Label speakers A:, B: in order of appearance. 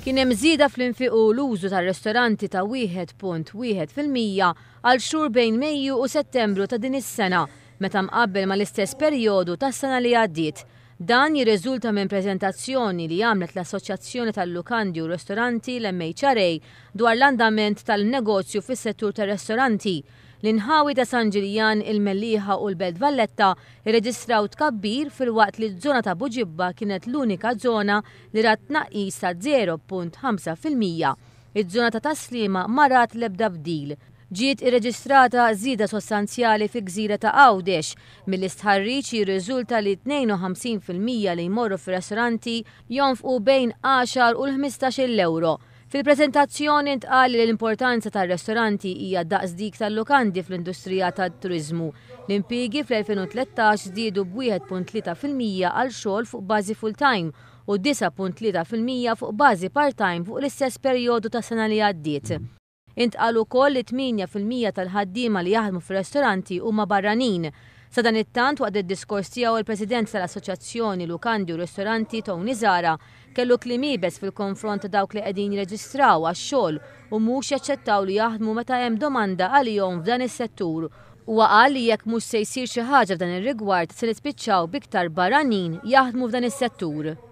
A: Kien hemm żieda fl-infiq u l-użu tar-ristoranti ta' 1.1 fil-mija għal xhur bejn Mejju u Settembru ta' din is-sena meta mqabbel mal istess perjodu tas-sena li għaddiet. Dan jirriżulta minn preżentazzjoni li għamlet l-Assoċjazzjoni tal-Lukandi u Ristoranti l-MHRA dwar l-andament tal-negozju fis-settur tar-ristoranti. L-inħawi ta' San Ġiljan il-Melliħa u l-Belt Valletta irreġistraw tkabbir fil-waqt li ż-żona ta' Buġibba kienet l-unika żona li rat tnaqqis ta' 0.5%. Iż-żona ta' taslima marat lebda bdil ġiet irreġistrata żieda sostanzjali fi gżira ta' Għawdex, mill istħarriċi jirriżulta li 52% li jmorru fi restoranti jonfqu bejn 10 u l-15 euro Fil-prezentazzjoni ntqal li l-importanza tal-ristoranti hija daqs dik tal-lokandi fl-industrija tat-turizmu. L-impigi fl-2013 żdiedu b'1.3% għal xogħol fuq bażi full-time u 9.3% fuq bażi part-time fuq l-istess perjodu ta' sena li għaddiet. Intqal ukoll li 8% tal-ħaddiema li jaħdmu fir-ristoranti huma barranin Sa dan it-tant waqt id-diskors tiegħu il-President tal-Assoċjazzjoni Lukandi u Ristoranti Tony Zara kellu klimibes fil-konfront dawk li qegħdin jirreġistraw għax-xogħol u mhux jaċċettaw li jaħdmu meta hemm domanda għalihom f'dan is-settur u għal li jekk mhux se jsir xi ħaġa f'dan ir-rigward se nispiċċaw biktar barranin jaħdmu f'dan is-settur.